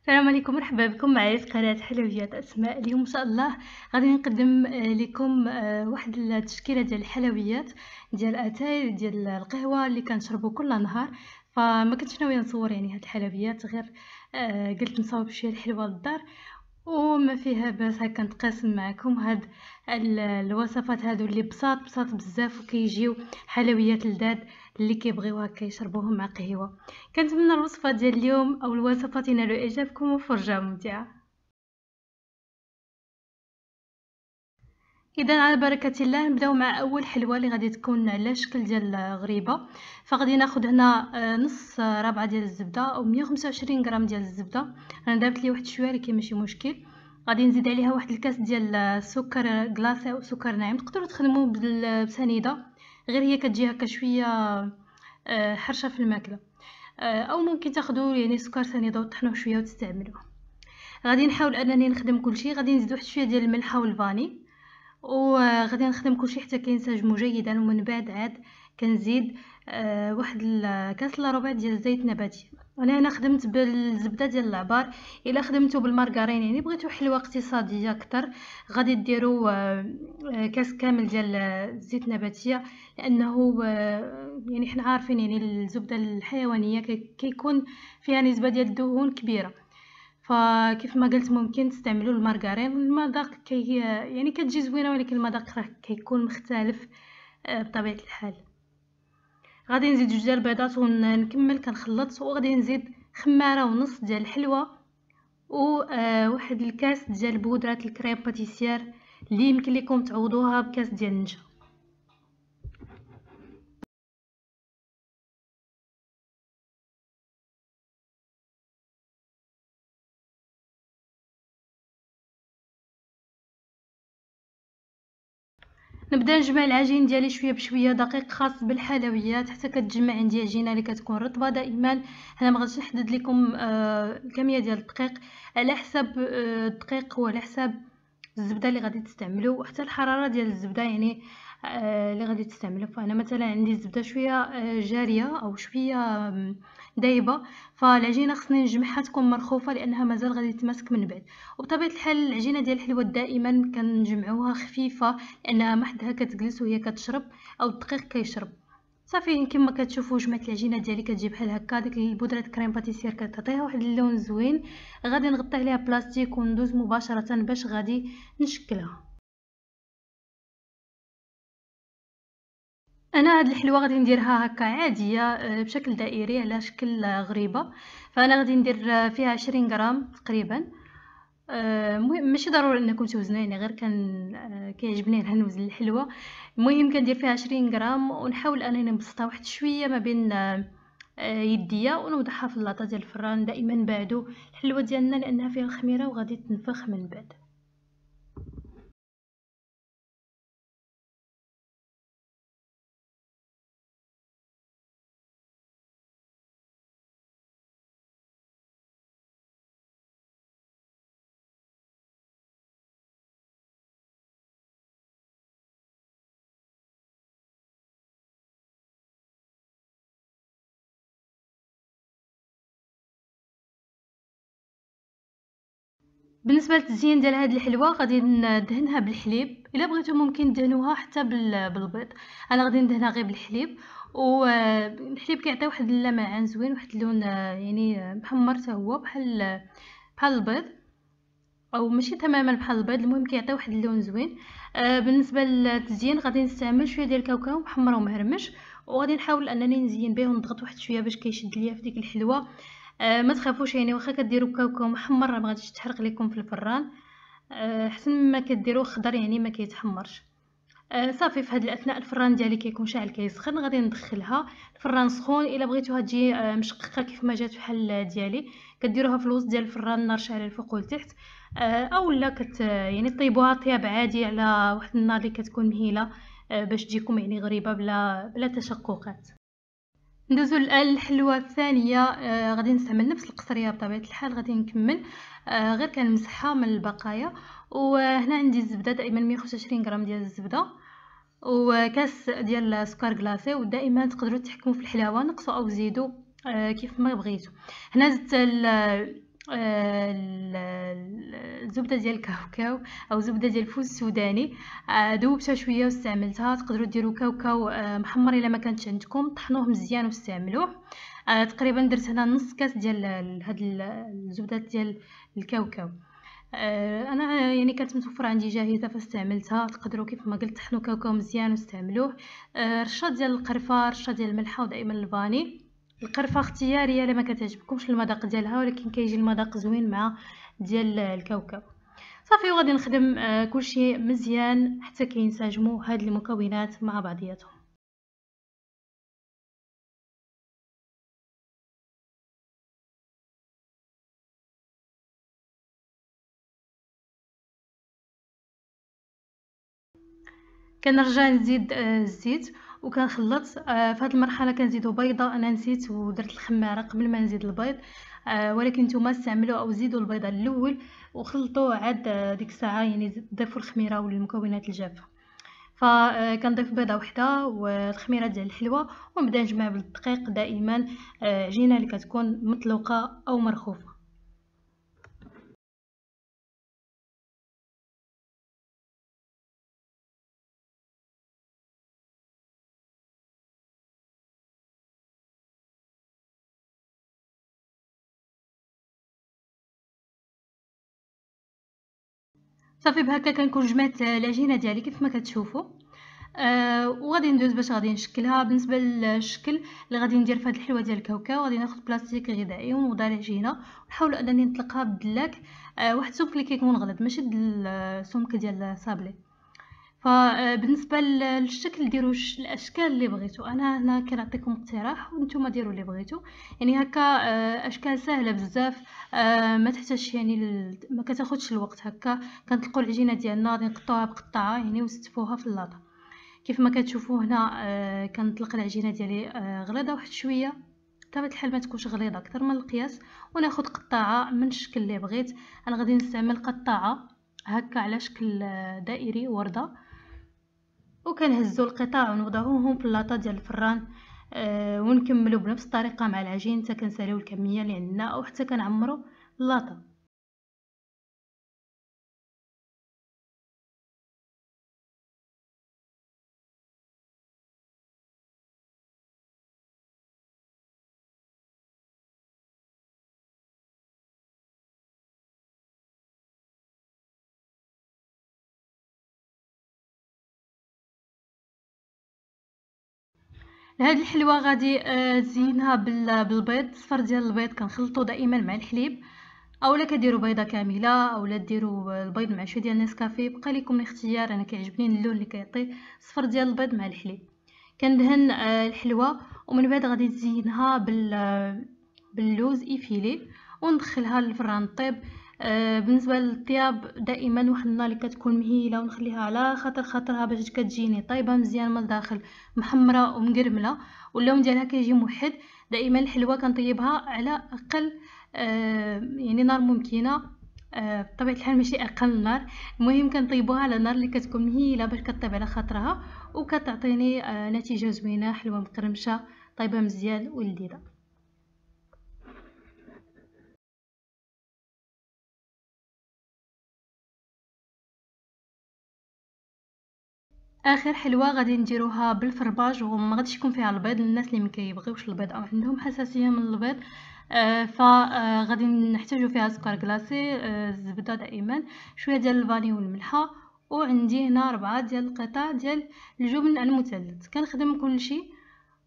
السلام عليكم مرحبا بكم معايا في قناه حلويات اسماء اليوم ان شاء الله غادي نقدم آه، لكم آه، واحد التشكيله ديال الحلويات ديال اتاي ديال القهوه اللي كنشربو كل نهار فما كنتش ناويه نصور يعني هاد الحلويات غير آه، قلت نصاوب شويه الحلوه للدار وما فيها باس هكا نتقاسم معكم هاد الوصفات هادو اللي بساط بساط بزاف وكيجيو حلويات لذاد اللي كيبغيو كيشربوهم يشربوهم مع قهوه كنتمنى الوصفه ديال اليوم او الوصفات ينالوا اعجابكم وفرجه ممتعه اذا على بركه الله نبداو مع اول حلوه اللي غادي تكون على شكل ديال غريبه فغادي ناخذ هنا آه، نص ربعه ديال الزبده او 125 غرام ديال الزبده انا دابت لي واحد شويه لكن ماشي مشكل غادي نزيد عليها واحد الكاس ديال السكر آه، كلاصي او سكر ناعم تقدروا تخدموا بالسنيده آه، غير هي كتجي هكا شويه حرشه في الماكله او ممكن تاخذوا يعني سكر سنيده وتطحنوه شويه وتستعملوه غادي نحاول انني نخدم كلشي غادي نزيد واحد شويه ديال الملح والفاني وغادي نخدم كلشي حتى كينسجمو جيدا ومن بعد عاد كنزيد أه واحد كاس الا ربع ديال الزيت نباتي انا هنا خدمت بالزبده ديال العبار الا خدمتو بالمارغرين يعني بغيتو حلوه اقتصاديه اكثر غادي ديروا آه، آه، كاس كامل ديال الزيت النباتيه لانه آه، يعني حنا عارفين يعني الزبده الحيوانيه كيكون فيها نسبه ديال الدهون كبيره فكيف ما قلت ممكن تستعملوا المارغرين المذاق كي يعني كتجي زوينه ولكن المذاق راه كيكون مختلف آه، بطبيعه الحال غادي نزيد جوج ديال البيضات ونكمل كنخلط وغادي نزيد خماره ونص ديال الحلوه آه، وواحد الكاس ديال بودره الكريم باتيسير اللي يمكن لكم تعوضوها بكاس ديال النشا نبدا نجمع العجين ديالي شويه بشويه دقيق خاص بالحلويات حتى كتجمع عندي عجينه اللي كتكون رطبه دائما هنا ما غاديش نحدد لكم آه ديال الدقيق على حسب آه الدقيق وعلى حسب الزبده اللي غادي تستعملوا وحتى الحراره ديال الزبده يعني آه اللي غادي تستعملوا فانا مثلا عندي الزبده شويه آه، جاريه او شويه دايبه فالعجينه خصني نجمعها تكون مرخوفه لانها مازال غادي تماسك من بعد وبطبيعه الحال العجينه ديال الحلوه دائما كنجمعوها خفيفه لانها ما حدها كتجلس وهي كتشرب او الدقيق كيشرب صافي كما كتشوفوا جمعت العجينه ديالي كتجي بحال هكا ديك البودره كريم باتيسير كتعطيها واحد اللون زوين غادي نغطي عليها بلاستيك وندوز مباشره باش غادي نشكلها انا هاد الحلوه غادي نديرها هكا عاديه آه، بشكل دائري على شكل آه، غريبه فانا غادي ندير آه، فيها 20 غرام تقريبا المهم ماشي ضروري انكم توزنوا يعني غير كان كيعجبني غير نوزن الحلوه المهم كندير فيها 20 غرام ونحاول انني نبسطها واحد شويه ما بين يديا ونوضعها في اللاطه ديال الفران دائما بعدو الحلوه ديالنا لانها فيها الخميره وغادي تنفخ من بعد بالنسبه للتزيين ديال هذه الحلوه غادي ندهنها بالحليب الا بغيتو ممكن تدهنوها حتى بالبيض انا غادي ندهنها غير بالحليب والحليب آه، كيعطي واحد اللمعان زوين واحد اللون آه، يعني آه، محمر حتى هو بحال بحال البيض او ماشي تماما بحال البيض المهم كيعطي واحد اللون زوين آه بالنسبه للتزيين غادي نستعمل شويه ديال الكاوكاو محمر ومهرمش وغادي نحاول انني نزين به ونضغط واحد شويه باش كيشد ليا في ديك الحلوه آه، ما تخافوش يعني واخا كديروا كاوكاو محمر ما غاديش تحرق لكم في الفران احسن آه، حسن ما كديروه خضر يعني ما كيتحمرش آه، صافي في هذه الاثناء الفران ديالي كيكون شاعل كيسخن غادي ندخلها الفران سخون الا بغيتوها تجي مشققه كيف ما جات بحال ديالي كديروها في الوسط ديال الفران النار شاعله الفوق والتحت آه اولا كت يعني طيبوها طياب عادي على واحد النار اللي كتكون مهيله باش تجيكم يعني غريبه بلا بلا تشققات ندوزو الحلوه الثانيه آه غادي نستعمل نفس القصريه بطبيعه الحال غادي نكمل آه غير كنمسحها من البقايا وهنا عندي الزبده دائما 125 غرام ديال الزبده وكاس ديال السكر كلاصي ودائما تقدروا تحكموا في الحلاوه نقصوا او زيدوا آه كيف ما بغيتوا هنا زدت آه، الزبده ديال الكاوكاو او زبده ديال الفول السوداني ذوبتها آه، شويه واستعملتها تقدروا ديروا كاوكاو آه، محمر الا ما كانتش عندكم طحنوه مزيان واستعملوه تقريبا درت هنا نص كاس ديال هاد الزبده ديال الكاوكاو انا يعني كانت متوفره عندي جاهزه فاستعملتها تقدروا كيف ما قلت طحنوا كاوكاو مزيان واستعملوه رشه ديال القرفه رشه ديال الملحه ودائما الفاني القرفه اختياريه لما كتعجبكمش المذاق ديالها ولكن كيجي المذاق زوين مع ديال الكاوكاو صافي وغادي نخدم آه، كلشي مزيان حتى كينسجموا هاد المكونات مع بعضياتهم كنرجع نزيد آه، الزيت وكنخلط آه، في هذه المرحله كنزيدو بيضه انا نسيت ودرت الخماره قبل ما نزيد البيض آه، ولكن نتوما استعملوا او زيدوا البيضه الاول وخلطوا عاد آه، ديك الساعه يعني ضيفوا الخميره والمكونات المكونات الجافه فكنضيف بيضه وحده والخميره ديال الحلوه ونبدا نجمع بالدقيق دائما عجينه اللي كتكون مطلوقه او مرخوفه صافي بهكا كنكون جمعت العجينه ديالي كيف ما كتشوفوا أه وغادي ندوز باش غادي نشكلها بالنسبه للشكل اللي غادي ندير في هذه الحلوه ديال الكاوكاو غادي ناخذ بلاستيك غذائي ونوضع العجينه ونحاول انني نطلقها بالدلاك أه واحد السمك اللي كيكون غلط ماشي السمك آه، ديال الصابلي فبالنسبه للشكل ديروا الاشكال اللي بغيتو انا هنا كنعطيكم اقتراح وانتم ديروا اللي بغيتو يعني هكا آه، اشكال سهله بزاف آه، ما تحتاجش يعني ما كتاخذش الوقت هكا كنطلقوا العجينه ديالنا غادي نقطعوها بقطعه يعني ونستفوها في اللاطه كيف ما كتشوفوا هنا آه، كنطلق العجينه ديالي غليظه واحد شويه طبيعه الحال ما تكونش غليظه اكثر من القياس وناخذ قطاعه من الشكل اللي بغيت انا غادي نستعمل قطاعه هكا على شكل دائري ورده وكنهزو القطع ونوضعوهم في اللاطه ديال الفران آه ونكملو بنفس الطريقه مع العجين حتى كنساليو الكميه اللي عندنا او حتى كنعمرو اللاطه هاد الحلوه غادي آه، تزينها بالبيض الصفر ديال البيض كنخلطو دائما مع الحليب اولا كديروا بيضه كامله اولا ديروا البيض مع شويه ديال نسكافيه بقى لكم الاختيار انا كيعجبني اللون اللي كيعطي الصفر ديال البيض مع الحليب كندهن آه، الحلوه ومن بعد غادي تزينها بال باللوز ايفيلي وندخلها للفران طيب آه، بالنسبه للطياب دائما واحد النهار اللي كتكون مهيله ونخليها على خاطر خاطرها باش كتجيني طايبه مزيان من الداخل محمره ومقرمله واللون ديالها كيجي موحد دائما الحلوه كنطيبها على اقل آه، يعني نار ممكنه آه، بطبيعه الحال ماشي اقل نار المهم كنطيبوها على نار اللي كتكون مهيله باش كطيب على خاطرها وكتعطيني نتيجه زوينه حلوه مقرمشه طيبه مزيان ولذيذه اخر حلوه غادي نديروها بالفرباج وما غاديش يكون فيها البيض للناس اللي ما كيبغيوش البيض او عندهم حساسيه من البيض آه فغادي آه، نحتاجو فيها سكر كلاصي الزبده آه، دائما شويه ديال الفاني والملحه وعندي هنا ربعة ديال القطع ديال الجبن المثلث كنخدم كلشي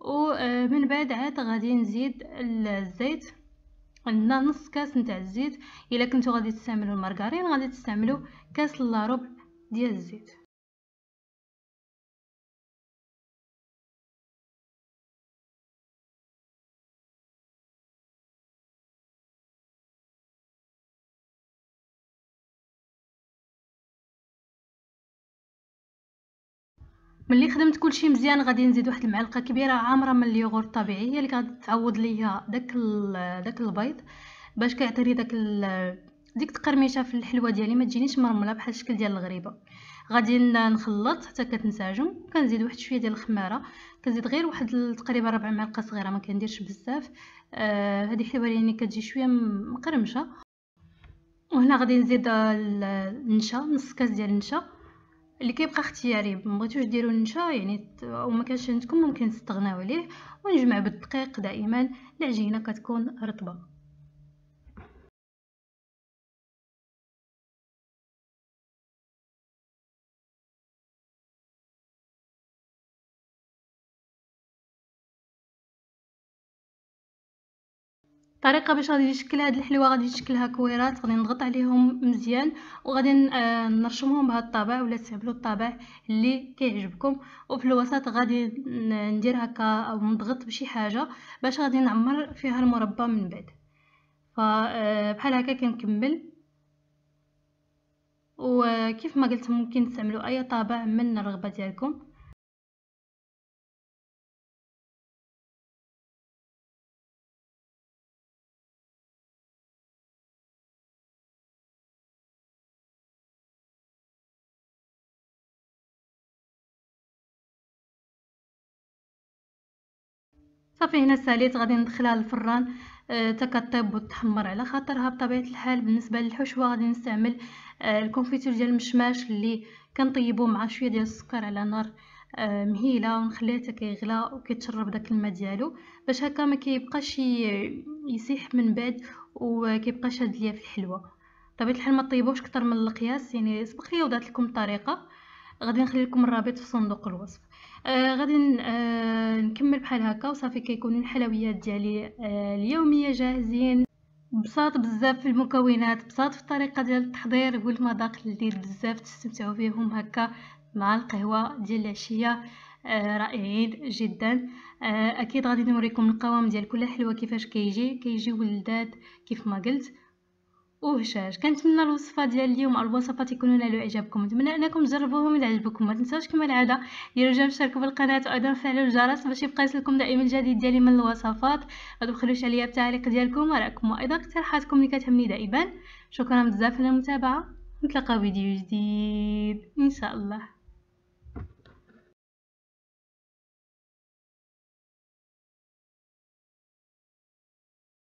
ومن آه، بعد عاد غادي نزيد الزيت عندنا نص كاس نتاع الزيت الا كنتو غادي تستعملوا المارغرين غادي تستعملوا كاس الا ربع ديال الزيت ملي خدمت كلشي مزيان غادي نزيد واحد المعلقه كبيره عامره من اليوغورت الطبيعي هي اللي غتعوض ليا داك داك البيض باش كيعطي داك ديك التقرميشه في الحلوه ديالي ما تجينيش مرمله بحال الشكل ديال الغريبه غادي نخلط حتى كتنسجم كنزيد واحد شويه ديال الخماره كنزيد غير واحد تقريبا ربع معلقه صغيره ما كنديرش بزاف آه هذه الحلوه يعني كتجي شويه مقرمشه وهنا غادي نزيد النشا نص كاس ديال النشا اللي كيبقى اختياري ما بغيتوش ديروا النشا يعني ما كانش عندكم ممكن تستغناو عليه ونجمع بالدقيق دائما العجينه كتكون رطبه الطريقه باش غادي نشكل هاد الحلوى غادي نشكلها كويرات غادي نضغط عليهم مزيان وغادي آه، نرشمهم بهاد الطابع ولا تستعملوا الطابع اللي كيعجبكم وفي الوسط غادي ندير هكا او نضغط بشي حاجه باش غادي نعمر فيها المربى من بعد فبحال آه، هكا كنكمل وكيف آه، ما قلت ممكن تستعملوا اي طابع من الرغبه ديالكم صافي هنا ساليت غادي ندخلها للفران حتى آه، كطيب وتحمر على خاطرها بطبيعه الحال بالنسبه للحشوه غادي نستعمل آه، الكونفيتور ديال المشماش اللي كنطيبو مع شويه ديال السكر على نار آه، مهيله ونخليه حتى كيغلى وكيتشرب داك الماء ديالو باش هكا ما كيبقاش يسيح من بعد وكيبقى شاد ليا في الحلوه طبيعه الحال ما طيبوش كتر من القياس يعني سبق ليا وضعت لكم الطريقه غادي نخلي لكم الرابط في صندوق الوصف آه غادي آه، نكمل بحال هكا وصافي كيكون الحلويات ديالي آه، اليوميه جاهزين بساط بزاف في المكونات بساط في الطريقه ديال التحضير والمذاق اللي بزاف تستمتعوا فيهم هكا مع القهوه ديال العشيه آه، رائعين جدا آه اكيد غادي نوريكم القوام ديال كل حلوه كيفاش كيجي كيجي ولداد كيف ما قلت وهشاش كنتمنى الوصفه ديال اليوم او الوصفات يكونوا نالوا اعجابكم نتمنى انكم تجربوهم الا عجبكم ما تنساوش كما العاده ديروا جيم تشتركوا بالقناه وايضا فعلوا الجرس باش يبقى يصلكم دائما الجديد ديالي من الوصفات ما تبخلوش عليا بالتعليق ديالكم وراءكم وايضا اقتراحاتكم اللي كتهمني دائما شكرا بزاف على المتابعه نتلاقاو فيديو جديد ان شاء الله